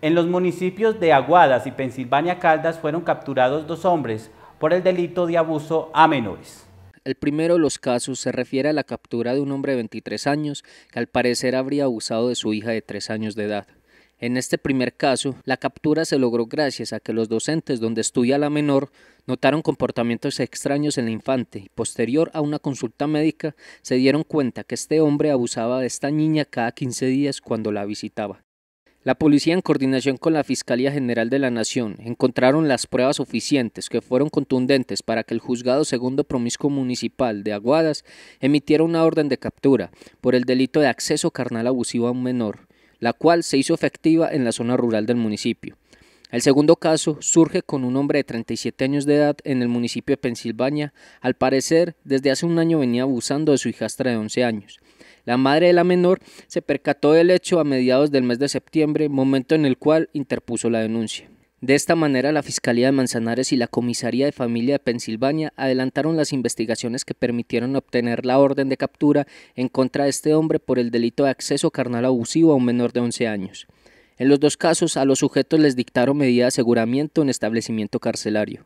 En los municipios de Aguadas y Pensilvania Caldas fueron capturados dos hombres por el delito de abuso a menores. El primero de los casos se refiere a la captura de un hombre de 23 años que al parecer habría abusado de su hija de 3 años de edad. En este primer caso, la captura se logró gracias a que los docentes donde estudia la menor notaron comportamientos extraños en la infante y posterior a una consulta médica se dieron cuenta que este hombre abusaba de esta niña cada 15 días cuando la visitaba. La policía, en coordinación con la Fiscalía General de la Nación, encontraron las pruebas suficientes que fueron contundentes para que el juzgado segundo promiscuo municipal de Aguadas emitiera una orden de captura por el delito de acceso carnal abusivo a un menor, la cual se hizo efectiva en la zona rural del municipio. El segundo caso surge con un hombre de 37 años de edad en el municipio de Pensilvania. Al parecer, desde hace un año venía abusando de su hijastra de 11 años. La madre de la menor se percató del hecho a mediados del mes de septiembre, momento en el cual interpuso la denuncia. De esta manera, la Fiscalía de Manzanares y la Comisaría de Familia de Pensilvania adelantaron las investigaciones que permitieron obtener la orden de captura en contra de este hombre por el delito de acceso carnal abusivo a un menor de 11 años. En los dos casos, a los sujetos les dictaron medida de aseguramiento en establecimiento carcelario.